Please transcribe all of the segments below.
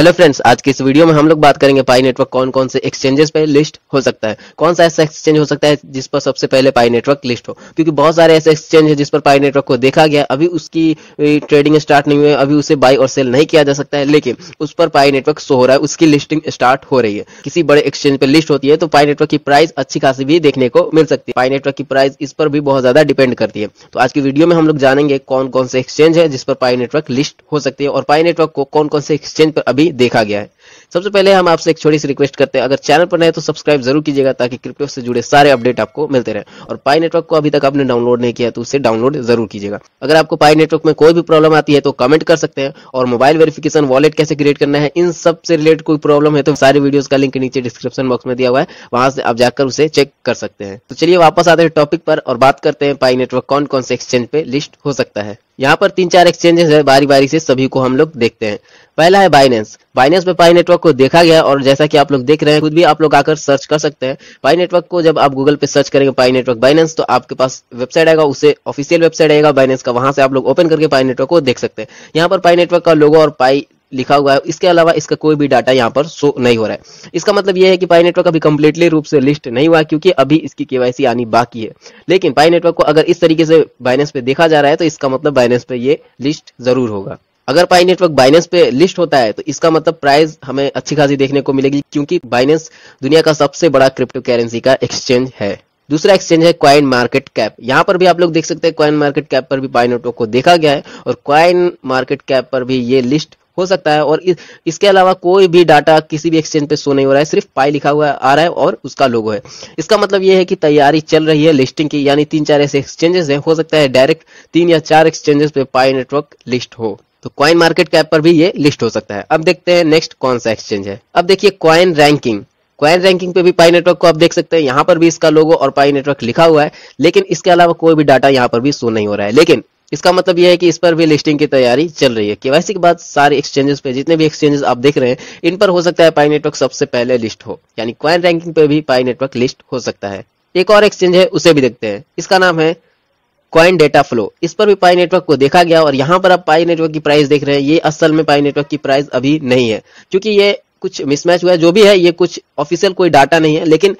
hello friends आज के इस वीडियो में हम लोग बात करेंगे पाई नेटवर्क कौन कौन से एक्सचेंजेस पे लिस्ट हो सकता है कौन सा ऐसा एक्सचेंज हो सकता है जिस पर सबसे पहले पाई नेटवर्क लिस्ट हो क्योंकि बहुत सारे ऐसे एक्सचेंज है जिस पर पाई नेटवर्क को देखा गया अभी उसकी ट्रेडिंग स्टार्ट नहीं हुई अभी उसे बाई और सेल नहीं किया जा सकता है लेकिन उस पर पाई नेटवर्क शो हो रहा है उसकी लिस्टिंग स्टार्ट हो रही है किसी बड़े एक्सचेंज पर लिस्ट होती है तो पाई नेटवर्क की प्राइस अच्छी खासी भी देखने को मिल सकती है पाई नेटवर्क की प्राइस इस पर भी बहुत ज्यादा डिपेंड करती है तो आज की वीडियो में हम लोग जानेंगे कौन कौन से एक्सचेंज है जिस पर पाई नेटवर्क लिस्ट हो सकती है और पाई नेटवर्क को कौन कौन से एक्सचेंज पर अभी भी देखा गया है सबसे पहले हम आपसे एक छोटी सी रिक्वेस्ट करते हैं अगर चैनल पर नए तो सब्सक्राइब जरूर कीजिएगा ताकि क्रिप्टो से जुड़े सारे अपडेट आपको मिलते रहे और पाई नेटवर्क को अभी तक आपने डाउनलोड नहीं किया तो उसे डाउनलोड जरूर कीजिएगा अगर आपको पाई नेटवर्क में कोई भी प्रॉब्लम आती है तो कमेंट कर सकते हैं और मोबाइल वेरिफिकेशन वॉलेट कैसे क्रिएट करना है इन सबसे रिलेटेड कोई प्रॉब्लम है तो सारे वीडियो का लिंक नीचे डिस्क्रिप्शन बॉक्स में दिया हुआ है वहां से आप जाकर उसे चेक कर सकते हैं तो चलिए वापस आते हैं टॉपिक पर और बात करते हैं पाई नेटवर्क कौन कौन से एक्सचेंज पे लिस्ट हो सकता है यहाँ पर तीन चार एक्सचेंजेस है बारी बारी से सभी को हम लोग देखते हैं पहला है बाइनेंस बाइनेंस में पाई नेटवर्क को देखा गया और जैसा कि आप लोग देख रहे हैं खुद भी आप लोग आकर सर्च कर सकते हैं पाई नेटवर्क को जब आप गूगल पे सर्च करेंगे पाई नेटवर्क बाइनेंस तो आपके पास वेबसाइट आएगा उसे ऑफिशियल वेबसाइट आएगा बाइनेंस का वहां से आप लोग ओपन करके पाई नेटवर्क को देख सकते हैं यहाँ पर पाई नेटवर्क का लोगो और पाई लिखा हुआ है इसके अलावा इसका कोई भी डाटा यहाँ पर शो नहीं हो रहा है इसका मतलब यह है कि पाई नेटवर्क अभी कंप्लीटली रूप से लिस्ट नहीं हुआ क्योंकि अभी इसकी केवाईसी आनी बाकी है लेकिन पाई नेटवर्क को अगर इस तरीके से बाइनेंस पे देखा जा रहा है तो इसका मतलब बाइनेंस पे ये लिस्ट जरूर होगा अगर पाई नेटवर्क बाइनेंस पे लिस्ट होता है तो इसका मतलब प्राइस हमें अच्छी खासी देखने को मिलेगी क्योंकि बाइनेंस दुनिया का सबसे बड़ा क्रिप्टो करेंसी का एक्सचेंज है दूसरा एक्सचेंज है क्वाइन मार्केट कैप यहाँ पर भी आप लोग देख सकते हैं क्वाइन मार्केट कैप पर भी पाई नेटवर्क को देखा गया है और क्वाइन मार्केट कैप पर भी ये लिस्ट हो सकता है और इसके अलावा कोई भी डाटा किसी भी एक्सचेंज पे शो नहीं हो रहा है सिर्फ पाई लिखा हुआ आ रहा है और उसका लोगो है इसका मतलब यह है कि तैयारी चल रही है लिस्टिंग की यानी तीन चार ऐसे एक्सचेंजेस है हो सकता है डायरेक्ट तीन या चार एक्सचेंजेस पे पाई नेटवर्क लिस्ट हो तो क्वाइन मार्केट कैप पर भी ये लिस्ट हो सकता है अब देखते हैं नेक्स्ट कौन सा एक्सचेंज है अब देखिए क्वाइन रैंकिंग क्वाइन रैंकिंग पे भी पाई नेटवर्क को आप देख सकते हैं यहाँ पर भी इसका लोगो और पाई नेटवर्क लिखा हुआ है लेकिन इसके अलावा कोई भी डाटा यहाँ पर भी शो नहीं हो रहा है लेकिन इसका मतलब यह है कि इस पर भी लिस्टिंग की तैयारी चल रही है केवाईसी के बाद सारे एक्सचेंजेस पे जितने भी एक्सचेंजेस आप देख रहे हैं इन पर हो सकता है पाई नेटवर्क सबसे पहले लिस्ट हो यानी क्वाइन रैंकिंग पे भी पाई नेटवर्क लिस्ट हो सकता है एक और एक्सचेंज है उसे भी देखते हैं इसका नाम है क्वाइन डेटा फ्लो इस पर भी पाई नेटवर्क को देखा गया और यहाँ पर आप पाई नेटवर्क की प्राइस देख रहे हैं ये असल में पाई नेटवर्क की प्राइस अभी नहीं है क्योंकि ये कुछ मिसमैच हुआ है जो भी है ये कुछ ऑफिशियल कोई डाटा नहीं है लेकिन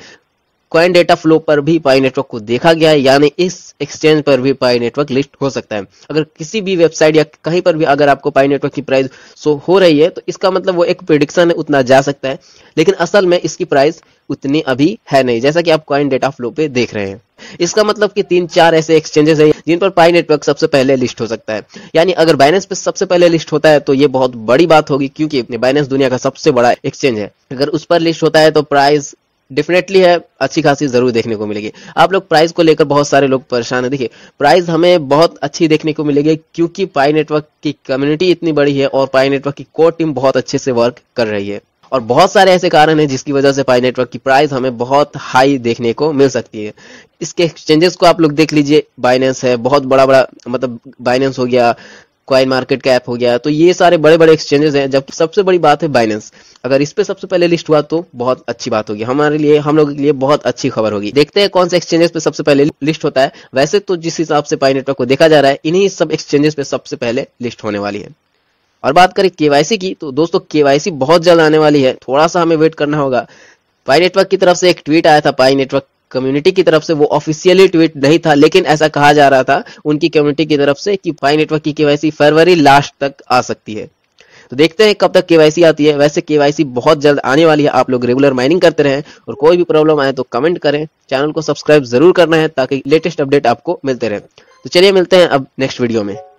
क्वाइन डेटा फ्लो पर भी पाई नेटवर्क को देखा गया है यानी इस एक्सचेंज पर भी पाई नेटवर्क लिस्ट हो सकता है अगर किसी भी वेबसाइट या कहीं पर भी अगर आपको पाई नेटवर्क की प्राइस शो हो रही है तो इसका मतलब वो एक प्रिडिक्शन है उतना जा सकता है लेकिन असल में इसकी प्राइस उतनी अभी है नहीं जैसा कि आप कॉइन डेटा फ्लो पे देख रहे हैं इसका मतलब कि तीन चार ऐसे एक्सचेंजेस हैं जिन पर पाई नेटवर्क सबसे पहले लिस्ट हो सकता है यानी अगर बाइनेंस पे सबसे पहले लिस्ट होता है तो ये बहुत बड़ी बात होगी क्योंकि बाइनेंस दुनिया का सबसे बड़ा एक्सचेंज है अगर उस पर लिस्ट होता है तो प्राइस डेफिनेटली है अच्छी खासी जरूर देखने को मिलेगी आप लोग प्राइस को लेकर बहुत सारे लोग परेशान है देखिए प्राइस हमें बहुत अच्छी देखने को मिलेगी क्योंकि पाई नेटवर्क की कम्युनिटी इतनी बड़ी है और पाई नेटवर्क की कोर टीम बहुत अच्छे से वर्क कर रही है और बहुत सारे ऐसे कारण हैं जिसकी वजह से पाई नेटवर्क की प्राइस हमें बहुत हाई देखने को मिल सकती है इसके एक्सचेंजेस को आप लोग देख लीजिए बाइनेंस है बहुत बड़ा बड़ा मतलब बाइनेंस हो गया क्वाइन मार्केट कैप हो गया तो ये सारे बड़े बड़े एक्सचेंजेस हैं जब सबसे बड़ी बात है बाइनेंस अगर इस पे सबसे पहले लिस्ट हुआ तो बहुत अच्छी बात होगी हमारे लिए हम लोगों के लिए बहुत अच्छी खबर होगी देखते हैं कौन से एक्सचेंजेस पे सबसे पहले लिस्ट होता है वैसे तो जिस हिसाब से पाई नेटवर्क को देखा जा रहा है इन्हीं सब एक्सचेंजेस पे सबसे पहले लिस्ट होने वाली है और बात करें केवाईसी की तो दोस्तों केवाईसी बहुत जल्द आने वाली है थोड़ा सा हमें वेट करना होगा पाई नेटवर्क की तरफ से एक ट्वीट आया था पाई नेटवर्क कम्युनिटी की तरफ से वो ऑफिशियली ट्वीट नहीं था लेकिन ऐसा कहा जा रहा था उनकी कम्युनिटी की तरफ से कि पाई नेटवर्क की केवाईसी फरवरी लास्ट तक आ सकती है तो देखते हैं कब तक केवाईसी आती है वैसे केवाईसी बहुत जल्द आने वाली है आप लोग रेगुलर माइनिंग करते रहें और कोई भी प्रॉब्लम आए तो कमेंट करें चैनल को सब्सक्राइब जरूर करना है ताकि लेटेस्ट अपडेट आपको मिलते रहे तो चलिए मिलते हैं अब नेक्स्ट वीडियो में